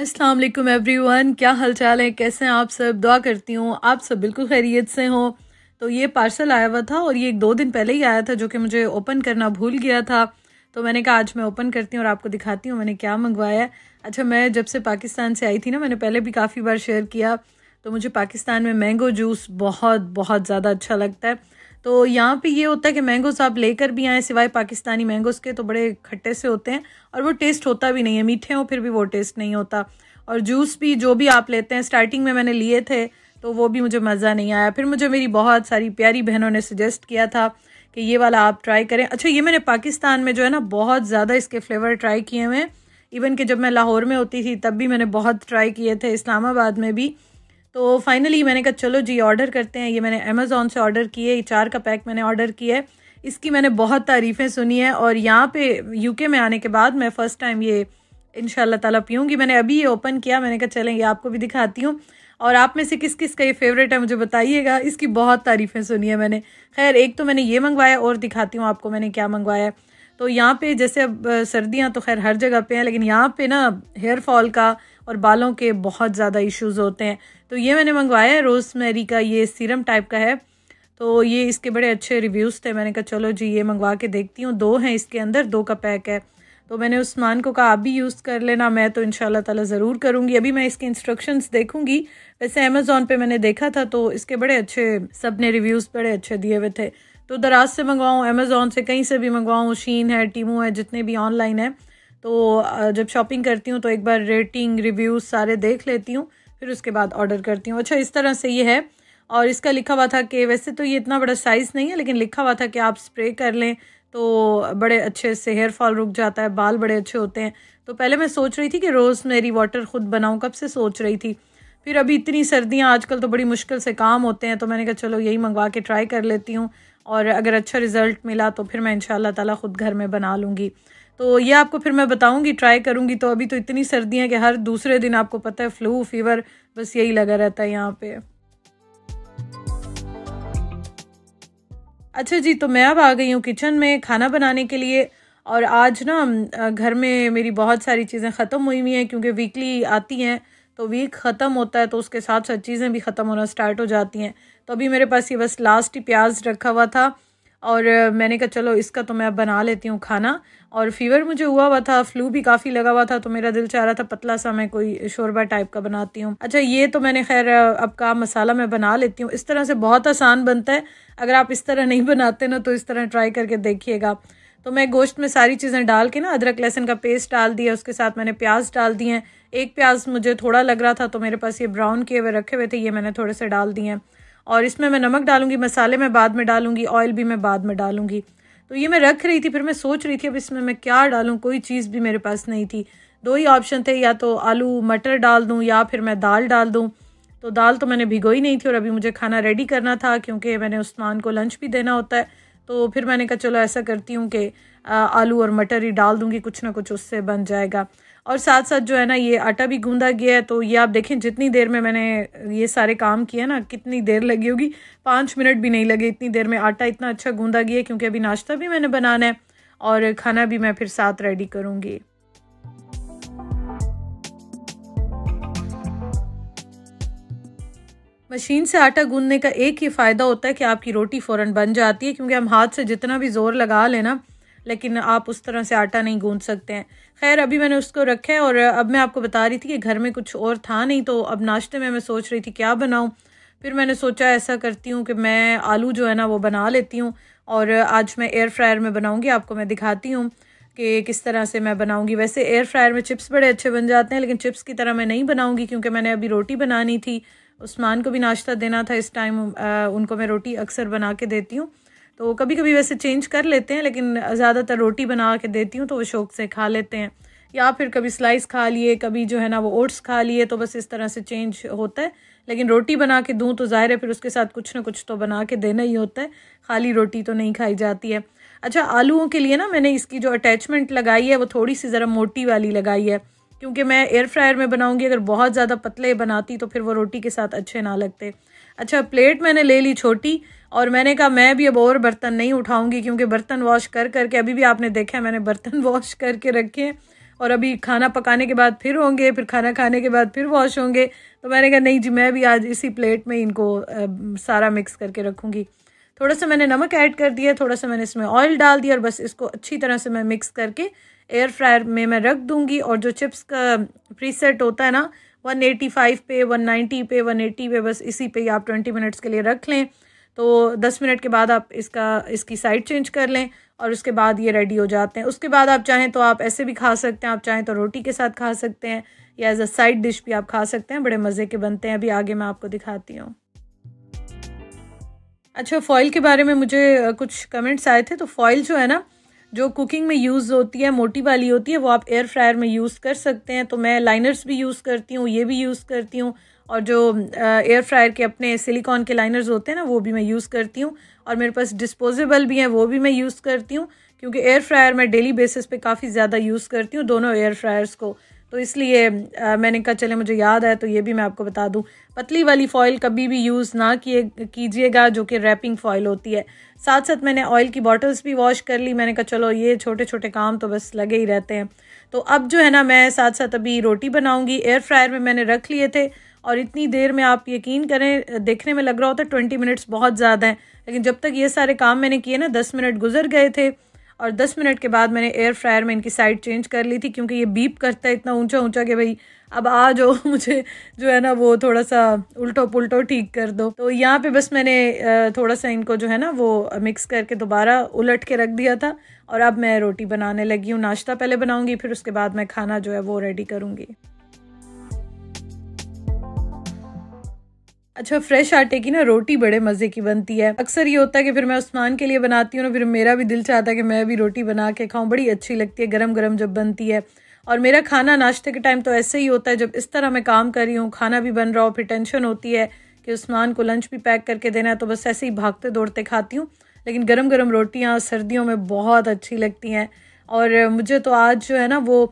अस्सलाम वालेकुम एवरीवन क्या हालचाल है कैसे हैं आप सब दुआ करती हूँ आप सब बिल्कुल खैरियत से हों तो ये पार्सल आया हुआ था और ये एक दो दिन पहले ही आया था जो कि मुझे ओपन करना भूल गया था तो मैंने कहा आज मैं ओपन करती हूँ और आपको दिखाती हूँ मैंने क्या मंगवाया है अच्छा मैं जब से पाकिस्तान से आई थी ना मैंने पहले भी काफ़ी बार शेयर किया तो मुझे पाकिस्तान में मैंगो जूस बहुत बहुत ज़्यादा अच्छा लगता है तो यहाँ पे ये होता है कि मैंगोस आप लेकर भी आएँ सिवाय पाकिस्तानी मैंगोस के तो बड़े खट्टे से होते हैं और वो टेस्ट होता भी नहीं है मीठे हों फिर भी वो टेस्ट नहीं होता और जूस भी जो भी आप लेते हैं स्टार्टिंग में मैंने लिए थे तो वो भी मुझे मज़ा नहीं आया फिर मुझे मेरी बहुत सारी प्यारी बहनों ने सजेस्ट किया था कि ये वाला आप ट्राई करें अच्छा ये मैंने पाकिस्तान में जो है ना बहुत ज़्यादा इसके फ्लेवर ट्राई किए हुए हैं इवन कि जब मैं लाहौर में होती थी तब भी मैंने बहुत ट्राई किए थे इस्लामाबाद में भी तो फाइनली मैंने कहा चलो जी ऑर्डर करते हैं ये मैंने अमेज़ोन से ऑर्डर किए चार का पैक मैंने ऑर्डर किया है इसकी मैंने बहुत तारीफ़ें सुनी है और यहाँ पे यूके में आने के बाद मैं फ़र्स्ट टाइम ये इन ताला पीऊँगी मैंने अभी ये ओपन किया मैंने कहा चलें ये आपको भी दिखाती हूँ और आप में से किस किस का ये फेवरेट है मुझे बताइएगा इसकी बहुत तारीफ़ें सुनी है मैंने खैर एक तो मैंने ये मंगवाया और दिखाती हूँ आपको मैंने क्या मंगवाया है तो यहाँ पे जैसे अब सर्दियाँ तो खैर हर जगह पे हैं लेकिन यहाँ पे ना हेयर फॉल का और बालों के बहुत ज़्यादा इश्यूज़ होते हैं तो ये मैंने मंगवाया है रोज़ मेरी का ये सीरम टाइप का है तो ये इसके बड़े अच्छे रिव्यूज़ थे मैंने कहा चलो जी ये मंगवा के देखती हूँ दो हैं इसके अंदर दो का पैक है तो मैंने उस्मान को कहा आप भी यूज़ कर लेना मैं तो इन ताला ज़रूर करूँगी अभी मैं इसके इंस्ट्रक्शंस देखूँगी वैसे अमेज़ोन पे मैंने देखा था तो इसके बड़े अच्छे सब ने रिव्यूज़ बड़े अच्छे दिए हुए थे तो दराज से मंगवाऊँ अमेज़ोन से कहीं से भी मंगवाऊँ शीन है टीमू है जितने भी ऑनलाइन है तो जब शॉपिंग करती हूँ तो एक बार रेटिंग रिव्यूज़ सारे देख लेती हूँ फिर उसके बाद ऑर्डर करती हूँ अच्छा इस तरह से ये है और इसका लिखा हुआ था कि वैसे तो ये इतना बड़ा साइज़ नहीं है लेकिन लिखा हुआ था कि आप स्प्रे कर लें तो बड़े अच्छे से हेयर फॉल रुक जाता है बाल बड़े अच्छे होते हैं तो पहले मैं सोच रही थी कि रोज़ मेरी वाटर ख़ुद बनाऊँ कब से सोच रही थी फिर अभी इतनी सर्दियाँ आजकल तो बड़ी मुश्किल से काम होते हैं तो मैंने कहा चलो यही मंगवा के ट्राई कर लेती हूँ और अगर अच्छा रिज़ल्ट मिला तो फिर मैं इन ताला ख़ुद घर में बना लूँगी तो ये आपको फिर मैं बताऊँगी ट्राई करूँगी तो अभी तो इतनी सर्दी है कि हर दूसरे दिन आपको पता है फ्लू फीवर बस यही लगा रहता है यहाँ पे अच्छा जी तो मैं अब आ गई हूँ किचन में खाना बनाने के लिए और आज ना घर में मेरी बहुत सारी चीज़ें ख़त्म हुई हुई हैं क्योंकि वीकली आती हैं तो वीक ख़त्म होता है तो उसके साथ साथ चीज़ें भी ख़त्म होना स्टार्ट हो जाती हैं तो अभी मेरे पास ये बस लास्ट ही प्याज रखा हुआ था और मैंने कहा चलो इसका तो मैं अब बना लेती हूँ खाना और फीवर मुझे हुआ हुआ था फ्लू भी काफ़ी लगा हुआ था तो मेरा दिल चाह रहा था पतला सा मैं कोई शोरबा टाइप का बनाती हूँ अच्छा ये तो मैंने खैर अब का मसाला मैं बना लेती हूँ इस तरह से बहुत आसान बनता है अगर आप इस तरह नहीं बनाते ना तो इस तरह ट्राई करके देखिएगा तो मैं गोश्त में सारी चीज़ें डाल के ना अदरक लहसुन का पेस्ट डाल दिया उसके साथ मैंने प्याज डाल दिए एक प्याज मुझे थोड़ा लग रहा था तो मेरे पास ये ब्राउन किए हुए रखे हुए थे ये मैंने थोड़े से डाल दिए हैं और इसमें मैं नमक डालूंगी मसाले मैं बाद में डालूंगी ऑयल भी मैं बाद में डालूंगी तो ये मैं रख रही थी फिर मैं सोच रही थी अब इसमें मैं क्या डालूं कोई चीज़ भी मेरे पास नहीं थी दो ही ऑप्शन थे या तो आलू मटर डाल दूँ या फिर मैं दाल डाल दूँ तो दाल तो मैंने भिगोई नहीं थी और अभी मुझे खाना रेडी करना था क्योंकि मैंने उस्मान को लंच भी देना होता है तो फिर मैंने कहा चलो ऐसा करती हूँ कि आलू और मटर ही डाल दूँगी कुछ ना कुछ उससे बन जाएगा और साथ साथ जो है ना ये आटा भी गूंदा गया है तो ये आप देखें जितनी देर में मैंने ये सारे काम किए ना कितनी देर लगी होगी पाँच मिनट भी नहीं लगे इतनी देर में आटा इतना अच्छा गूंदा गया है क्योंकि अभी नाश्ता भी मैंने बनाना है और खाना भी मैं फिर साथ रेडी करूँगी मशीन से आटा गूंदने का एक ही फ़ायदा होता है कि आपकी रोटी फ़ौरन बन जाती है क्योंकि हम हाथ से जितना भी ज़ोर लगा लेना लेकिन आप उस तरह से आटा नहीं गूंद सकते हैं खैर अभी मैंने उसको रखा है और अब मैं आपको बता रही थी कि घर में कुछ और था नहीं तो अब नाश्ते में मैं सोच रही थी क्या बनाऊँ फिर मैंने सोचा ऐसा करती हूँ कि मैं आलू जो है ना वो बना लेती हूँ और आज मैं एयर फ्रायर में बनाऊँगी आपको मैं दिखाती हूँ कि किस तरह से मैं बनाऊंगी वैसे एयर फ्रायर में चिप्स बड़े अच्छे बन जाते हैं लेकिन चिप्स की तरह मैं नहीं बनाऊंगी क्योंकि मैंने अभी रोटी बनानी थी उस्मान को भी नाश्ता देना था इस टाइम उनको मैं रोटी अक्सर बना के देती हूँ तो कभी कभी वैसे चेंज कर लेते हैं लेकिन ज़्यादातर रोटी बना के देती हूँ तो वो शौक से खा लेते हैं या फिर कभी स्लाइस खा लिए कभी जो है ना वो ओट्स खा लिए तो बस इस तरह से चेंज होता है लेकिन रोटी बना के दूँ तो ज़ाहिर है फिर उसके साथ कुछ ना कुछ तो बना के देना ही होता है खाली रोटी तो नहीं खाई जाती है अच्छा आलूओं के लिए ना मैंने इसकी जो अटैचमेंट लगाई है वो थोड़ी सी ज़रा मोटी वाली लगाई है क्योंकि मैं एयर फ्रायर में बनाऊंगी अगर बहुत ज़्यादा पतले बनाती तो फिर वो रोटी के साथ अच्छे ना लगते अच्छा प्लेट मैंने ले ली छोटी और मैंने कहा मैं भी अब और बर्तन नहीं उठाऊंगी क्योंकि बर्तन वॉश कर करके अभी भी आपने देखा है मैंने बर्तन वॉश करके रखे हैं और अभी खाना पकाने के बाद फिर होंगे फिर खाना खाने के बाद फिर वॉश होंगे तो मैंने कहा नहीं जी मैं भी आज इसी प्लेट में इनको आ, सारा मिक्स करके रखूँगी थोड़ा सा मैंने नमक ऐड कर दिया थोड़ा सा मैंने इसमें ऑयल डाल दिया और बस इसको अच्छी तरह से मैं मिक्स करके एयर फ्रायर में मैं रख दूँगी और जो चिप्स का प्रीसेट होता है ना वन एटी फाइव पे वन नाइन्टी पे वन एटी पे बस इसी पे आप ट्वेंटी मिनट्स के लिए रख लें तो दस मिनट के बाद आप इसका इसकी साइड चेंज कर लें और उसके बाद ये रेडी हो जाते हैं उसके बाद आप चाहें तो आप ऐसे भी खा सकते हैं आप चाहें तो रोटी के साथ खा सकते हैं या एज अ साइड डिश भी आप खा सकते हैं बड़े मज़े के बनते हैं अभी आगे मैं आपको दिखाती हूँ अच्छा फॉइल के बारे में मुझे कुछ कमेंट्स आए थे तो फॉइल जो है ना जो कुकिंग में यूज़ होती है मोटी वाली होती है वो आप एयर फ्रायर में यूज़ कर सकते हैं तो मैं लाइनर्स भी यूज़ करती हूँ ये भी यूज़ करती हूँ और जो एयर फ्रायर के अपने सिलिकॉन के लाइनर्स होते हैं ना वो भी मैं यूज़ करती हूँ और मेरे पास डिस्पोजेबल भी हैं वो भी मैं यूज़ करती हूँ क्योंकि एयर फ्रायर मैं डेली बेसिस पे काफ़ी ज़्यादा यूज़ करती हूँ दोनों एयर फ्रायर्स को तो इसलिए मैंने कहा चले मुझे याद है तो ये भी मैं आपको बता दूं पतली वाली फॉइल कभी भी यूज़ ना किए कीजिएगा जो कि रैपिंग फॉइल होती है साथ साथ मैंने ऑयल की बॉटल्स भी वॉश कर ली मैंने कहा चलो ये छोटे छोटे काम तो बस लगे ही रहते हैं तो अब जो है ना मैं साथ साथ अभी रोटी बनाऊँगी एयर फ्रायर में मैंने रख लिए थे और इतनी देर में आप यकीन करें देखने में लग रहा होता है ट्वेंटी मिनट्स बहुत ज़्यादा है लेकिन जब तक ये सारे काम मैंने किए ना दस मिनट गुजर गए थे और दस मिनट के बाद मैंने एयर फ्रायर में इनकी साइड चेंज कर ली थी क्योंकि ये बीप करता है इतना ऊंचा ऊंचा कि भाई अब आ जाओ मुझे जो है ना वो थोड़ा सा उल्टो पुलटो ठीक कर दो तो यहाँ पे बस मैंने थोड़ा सा इनको जो है ना वो मिक्स करके दोबारा उलट के रख दिया था और अब मैं रोटी बनाने लगी हूँ नाश्ता पहले बनाऊँगी फिर उसके बाद मैं खाना जो है वो रेडी करूँगी अच्छा फ्रेश आटे की ना रोटी बड़े मज़े की बनती है अक्सर ये होता है कि फिर मैं उस्मान के लिए बनाती हूँ ना फिर मेरा भी दिल चाहता है कि मैं भी रोटी बना के खाऊँ बड़ी अच्छी लगती है गरम गरम जब बनती है और मेरा खाना नाश्ते के टाइम तो ऐसे ही होता है जब इस तरह मैं काम कर रही हूँ खाना भी बन रहा हो फिर टेंशन होती है कि उस्मान को लंच भी पैक करके देना है तो बस ऐसे ही भागते दौड़ते खाती हूँ लेकिन गर्म गर्म रोटियाँ सर्दियों में बहुत अच्छी लगती हैं और मुझे तो आज जो है ना वो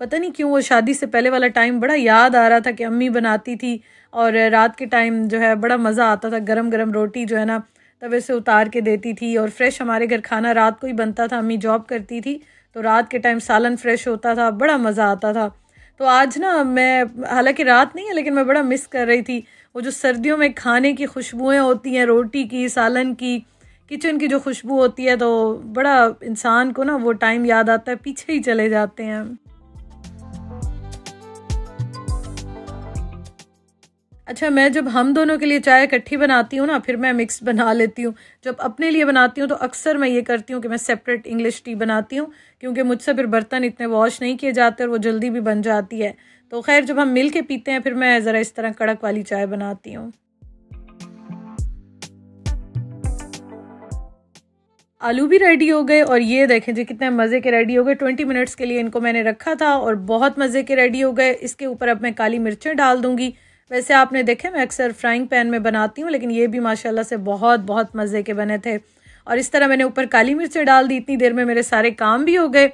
पता नहीं क्यों वो शादी से पहले वाला टाइम बड़ा याद आ रहा था कि अम्मी बनाती थी और रात के टाइम जो है बड़ा मज़ा आता था गरम गरम रोटी जो है ना तवे से उतार के देती थी और फ्रेश हमारे घर खाना रात को ही बनता था अम्मी जॉब करती थी तो रात के टाइम सालन फ्रेश होता था बड़ा मज़ा आता था तो आज ना मैं हालांकि रात नहीं है लेकिन मैं बड़ा मिस कर रही थी वो जो सर्दियों में खाने की खुशबुएँ होती हैं रोटी की सालन की किचन की जो खुशबू होती है तो बड़ा इंसान को ना वो टाइम याद आता है पीछे ही चले जाते हैं अच्छा मैं जब हम दोनों के लिए चाय इकट्ठी बनाती हूँ ना फिर मैं मिक्स बना लेती हूँ जब अपने लिए बनाती हूँ तो अक्सर मैं ये करती हूँ कि मैं सेपरेट इंग्लिश टी बनाती हूँ क्योंकि मुझसे फिर बर्तन इतने वॉश नहीं किए जाते और वो जल्दी भी बन जाती है तो खैर जब हम मिल के पीते हैं फिर मैं ज़रा इस तरह कड़क वाली चाय बनाती हूँ आलू भी रेडी हो गए और ये देखें जी कितने मज़े के रेडी हो गए ट्वेंटी मिनट्स के लिए इनको मैंने रखा था और बहुत मज़े के रेडी हो गए इसके ऊपर अब मैं काली मिर्चें डाल दूंगी वैसे आपने देखे मैं अक्सर फ्राइंग पैन में बनाती हूँ लेकिन ये भी माशाल्लाह से बहुत बहुत मज़े के बने थे और इस तरह मैंने ऊपर काली मिर्चें डाल दी इतनी देर में मेरे सारे काम भी हो गए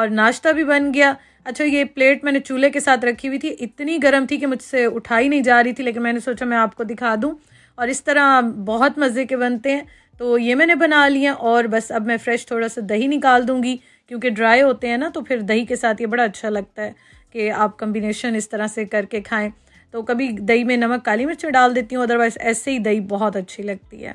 और नाश्ता भी बन गया अच्छा ये प्लेट मैंने चूल्हे के साथ रखी हुई थी इतनी गर्म थी कि मुझसे उठाई नहीं जा रही थी लेकिन मैंने सोचा मैं आपको दिखा दूँ और इस तरह बहुत मज़े के बनते हैं तो ये मैंने बना लिया और बस अब मैं फ़्रेश थोड़ा सा दही निकाल दूँगी क्योंकि ड्राई होते हैं ना तो फिर दही के साथ ये बड़ा अच्छा लगता है कि आप कम्बिनेशन इस तरह से करके खाएँ तो कभी दही में नमक काली मिर्च में डाल देती हूँ अदरवाइज ऐसे ही दही बहुत अच्छी लगती है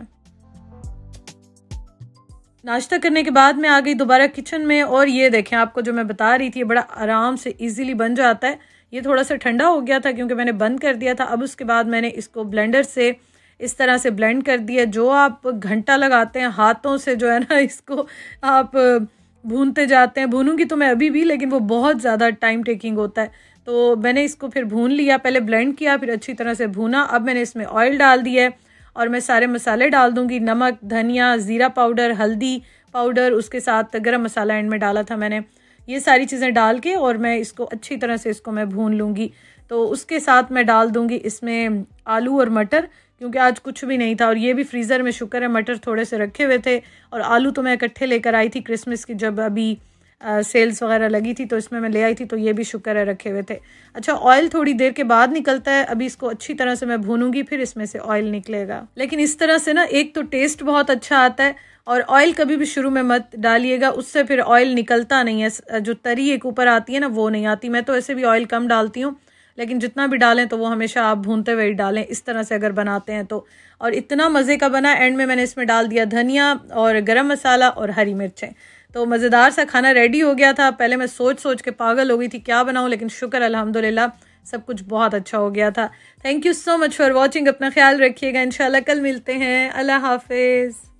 नाश्ता करने के बाद मैं आ गई दोबारा किचन में और ये देखें आपको जो मैं बता रही थी बड़ा आराम से इजीली बन जाता है ये थोड़ा सा ठंडा हो गया था क्योंकि मैंने बंद कर दिया था अब उसके बाद मैंने इसको ब्लेंडर से इस तरह से ब्लेंड कर दिया जो आप घंटा लगाते हैं हाथों से जो है ना इसको आप भूनते जाते हैं भूनूंगी तो मैं अभी भी लेकिन वो बहुत ज़्यादा टाइम टेकिंग होता है तो मैंने इसको फिर भून लिया पहले ब्लेंड किया फिर अच्छी तरह से भूना अब मैंने इसमें ऑयल डाल दिया है और मैं सारे मसाले डाल दूंगी नमक धनिया ज़ीरा पाउडर हल्दी पाउडर उसके साथ गर्म मसाला एंड में डाला था मैंने ये सारी चीज़ें डाल के और मैं इसको अच्छी तरह से इसको मैं भून लूँगी तो उसके साथ मैं डाल दूँगी इसमें आलू और मटर क्योंकि आज कुछ भी नहीं था और ये भी फ्रीज़र में शुक्र है मटर थोड़े से रखे हुए थे और आलू तो मैं इकट्ठे लेकर आई थी क्रिसमस की जब अभी सेल्स वगैरह लगी थी तो इसमें मैं ले आई थी तो ये भी शुक्र है रखे हुए थे अच्छा ऑयल थोड़ी देर के बाद निकलता है अभी इसको अच्छी तरह से मैं भूनूंगी फिर इसमें से ऑयल निकलेगा लेकिन इस तरह से ना एक तो टेस्ट बहुत अच्छा आता है और ऑयल कभी भी शुरू में मत डालिएगा उससे फिर ऑयल निकलता नहीं है जो तरी एक ऊपर आती है ना वो नहीं आती मैं तो ऐसे भी ऑयल कम डालती हूँ लेकिन जितना भी डालें तो वो हमेशा आप भूनते हुए ही डालें इस तरह से अगर बनाते हैं तो और इतना मज़े का बना एंड में मैंने इसमें डाल दिया धनिया और गरम मसाला और हरी मिर्चें तो मज़ेदार सा खाना रेडी हो गया था पहले मैं सोच सोच के पागल हो गई थी क्या बनाऊँ लेकिन शुक्र अलहमदिल्ला सब कुछ बहुत अच्छा हो गया था thank you so much for watching अपना ख्याल रखिएगा इन कल मिलते हैं अल्लाह हाफिज़